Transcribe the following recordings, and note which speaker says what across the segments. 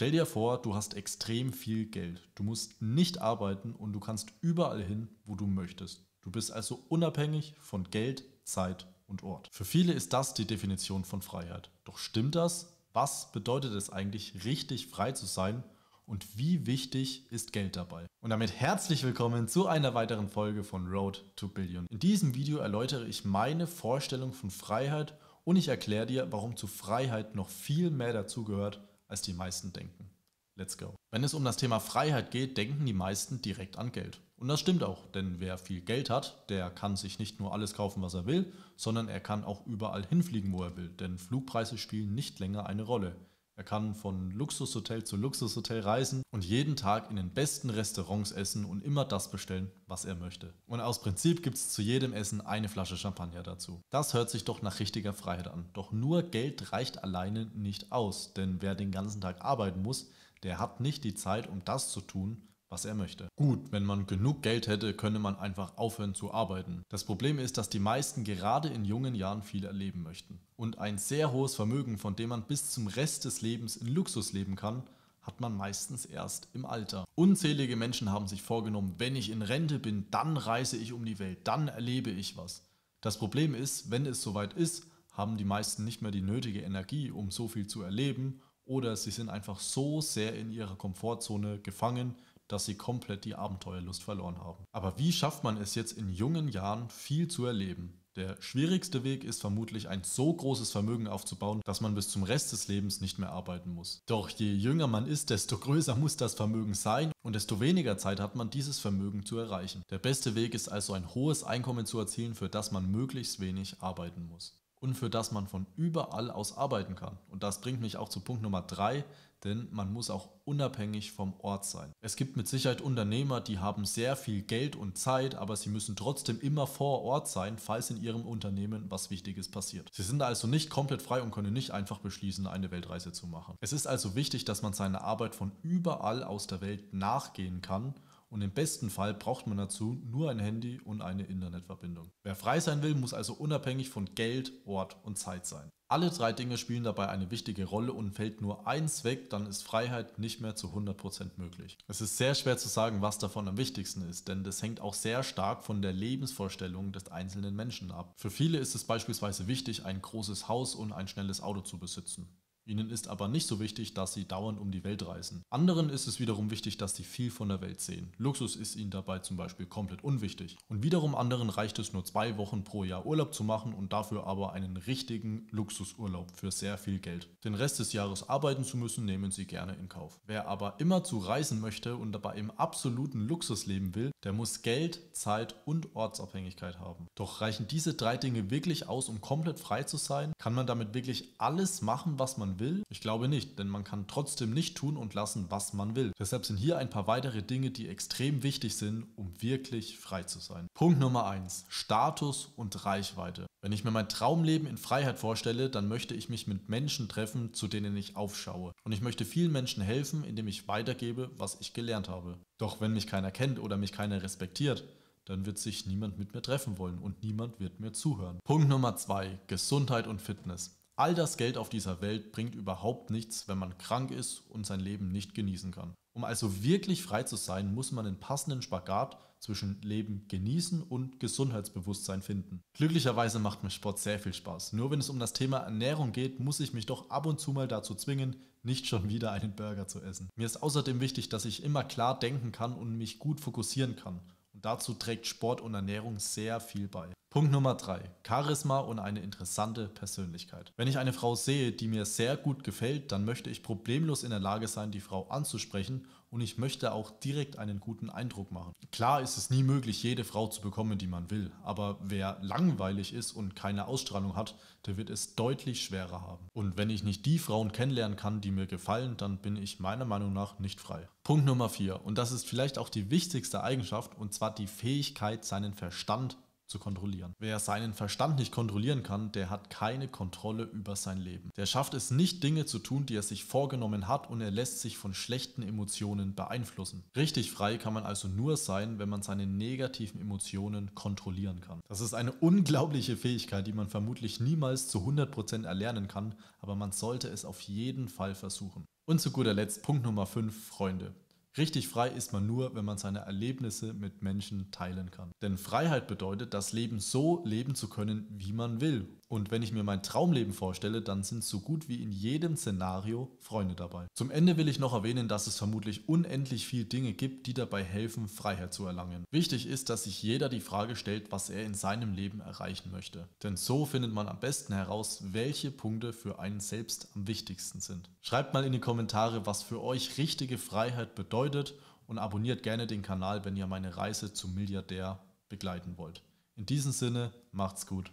Speaker 1: Stell dir vor, du hast extrem viel Geld. Du musst nicht arbeiten und du kannst überall hin, wo du möchtest. Du bist also unabhängig von Geld, Zeit und Ort. Für viele ist das die Definition von Freiheit. Doch stimmt das? Was bedeutet es eigentlich, richtig frei zu sein? Und wie wichtig ist Geld dabei? Und damit herzlich willkommen zu einer weiteren Folge von Road to Billion. In diesem Video erläutere ich meine Vorstellung von Freiheit und ich erkläre dir, warum zu Freiheit noch viel mehr dazugehört als die meisten denken. Let's go. Wenn es um das Thema Freiheit geht, denken die meisten direkt an Geld. Und das stimmt auch, denn wer viel Geld hat, der kann sich nicht nur alles kaufen, was er will, sondern er kann auch überall hinfliegen, wo er will, denn Flugpreise spielen nicht länger eine Rolle. Er kann von Luxushotel zu Luxushotel reisen und jeden Tag in den besten Restaurants essen und immer das bestellen, was er möchte. Und aus Prinzip gibt es zu jedem Essen eine Flasche Champagner dazu. Das hört sich doch nach richtiger Freiheit an. Doch nur Geld reicht alleine nicht aus, denn wer den ganzen Tag arbeiten muss, der hat nicht die Zeit, um das zu tun, was er möchte. Gut, wenn man genug Geld hätte, könne man einfach aufhören zu arbeiten. Das Problem ist, dass die meisten gerade in jungen Jahren viel erleben möchten. Und ein sehr hohes Vermögen, von dem man bis zum Rest des Lebens in Luxus leben kann, hat man meistens erst im Alter. Unzählige Menschen haben sich vorgenommen, wenn ich in Rente bin, dann reise ich um die Welt, dann erlebe ich was. Das Problem ist, wenn es soweit ist, haben die meisten nicht mehr die nötige Energie, um so viel zu erleben, oder sie sind einfach so sehr in ihrer Komfortzone gefangen, dass sie komplett die Abenteuerlust verloren haben. Aber wie schafft man es jetzt in jungen Jahren viel zu erleben? Der schwierigste Weg ist vermutlich ein so großes Vermögen aufzubauen, dass man bis zum Rest des Lebens nicht mehr arbeiten muss. Doch je jünger man ist, desto größer muss das Vermögen sein und desto weniger Zeit hat man, dieses Vermögen zu erreichen. Der beste Weg ist also ein hohes Einkommen zu erzielen, für das man möglichst wenig arbeiten muss und für das man von überall aus arbeiten kann. Und das bringt mich auch zu Punkt Nummer drei, denn man muss auch unabhängig vom Ort sein. Es gibt mit Sicherheit Unternehmer, die haben sehr viel Geld und Zeit, aber sie müssen trotzdem immer vor Ort sein, falls in ihrem Unternehmen was Wichtiges passiert. Sie sind also nicht komplett frei und können nicht einfach beschließen, eine Weltreise zu machen. Es ist also wichtig, dass man seiner Arbeit von überall aus der Welt nachgehen kann und im besten Fall braucht man dazu nur ein Handy und eine Internetverbindung. Wer frei sein will, muss also unabhängig von Geld, Ort und Zeit sein. Alle drei Dinge spielen dabei eine wichtige Rolle und fällt nur eins weg, dann ist Freiheit nicht mehr zu 100% möglich. Es ist sehr schwer zu sagen, was davon am wichtigsten ist, denn das hängt auch sehr stark von der Lebensvorstellung des einzelnen Menschen ab. Für viele ist es beispielsweise wichtig, ein großes Haus und ein schnelles Auto zu besitzen. Ihnen ist aber nicht so wichtig, dass sie dauernd um die Welt reisen. Anderen ist es wiederum wichtig, dass sie viel von der Welt sehen. Luxus ist ihnen dabei zum Beispiel komplett unwichtig. Und wiederum anderen reicht es nur zwei Wochen pro Jahr Urlaub zu machen und dafür aber einen richtigen Luxusurlaub für sehr viel Geld. Den Rest des Jahres arbeiten zu müssen, nehmen sie gerne in Kauf. Wer aber immer zu reisen möchte und dabei im absoluten Luxus leben will, der muss Geld, Zeit und Ortsabhängigkeit haben. Doch reichen diese drei Dinge wirklich aus, um komplett frei zu sein? Kann man damit wirklich alles machen, was man will? Ich glaube nicht, denn man kann trotzdem nicht tun und lassen, was man will. Deshalb sind hier ein paar weitere Dinge, die extrem wichtig sind, um wirklich frei zu sein. Punkt Nummer 1. Status und Reichweite. Wenn ich mir mein Traumleben in Freiheit vorstelle, dann möchte ich mich mit Menschen treffen, zu denen ich aufschaue. Und ich möchte vielen Menschen helfen, indem ich weitergebe, was ich gelernt habe. Doch wenn mich keiner kennt oder mich keiner respektiert, dann wird sich niemand mit mir treffen wollen und niemand wird mir zuhören. Punkt Nummer 2. Gesundheit und Fitness. All das Geld auf dieser Welt bringt überhaupt nichts, wenn man krank ist und sein Leben nicht genießen kann. Um also wirklich frei zu sein, muss man den passenden Spagat zwischen Leben genießen und Gesundheitsbewusstsein finden. Glücklicherweise macht mir Sport sehr viel Spaß. Nur wenn es um das Thema Ernährung geht, muss ich mich doch ab und zu mal dazu zwingen, nicht schon wieder einen Burger zu essen. Mir ist außerdem wichtig, dass ich immer klar denken kann und mich gut fokussieren kann. Und dazu trägt Sport und Ernährung sehr viel bei. Punkt Nummer 3. Charisma und eine interessante Persönlichkeit. Wenn ich eine Frau sehe, die mir sehr gut gefällt, dann möchte ich problemlos in der Lage sein, die Frau anzusprechen und ich möchte auch direkt einen guten Eindruck machen. Klar ist es nie möglich, jede Frau zu bekommen, die man will, aber wer langweilig ist und keine Ausstrahlung hat, der wird es deutlich schwerer haben. Und wenn ich nicht die Frauen kennenlernen kann, die mir gefallen, dann bin ich meiner Meinung nach nicht frei. Punkt Nummer 4. und das ist vielleicht auch die wichtigste Eigenschaft, und zwar die Fähigkeit, seinen Verstand zu kontrollieren. Wer seinen Verstand nicht kontrollieren kann, der hat keine Kontrolle über sein Leben. Der schafft es nicht, Dinge zu tun, die er sich vorgenommen hat und er lässt sich von schlechten Emotionen beeinflussen. Richtig frei kann man also nur sein, wenn man seine negativen Emotionen kontrollieren kann. Das ist eine unglaubliche Fähigkeit, die man vermutlich niemals zu 100% erlernen kann, aber man sollte es auf jeden Fall versuchen. Und zu guter Letzt Punkt Nummer 5, Freunde. Richtig frei ist man nur, wenn man seine Erlebnisse mit Menschen teilen kann. Denn Freiheit bedeutet, das Leben so leben zu können, wie man will. Und wenn ich mir mein Traumleben vorstelle, dann sind so gut wie in jedem Szenario Freunde dabei. Zum Ende will ich noch erwähnen, dass es vermutlich unendlich viele Dinge gibt, die dabei helfen, Freiheit zu erlangen. Wichtig ist, dass sich jeder die Frage stellt, was er in seinem Leben erreichen möchte. Denn so findet man am besten heraus, welche Punkte für einen selbst am wichtigsten sind. Schreibt mal in die Kommentare, was für euch richtige Freiheit bedeutet bedeutet und abonniert gerne den Kanal, wenn ihr meine Reise zum Milliardär begleiten wollt. In diesem Sinne, macht's gut.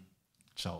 Speaker 1: Ciao.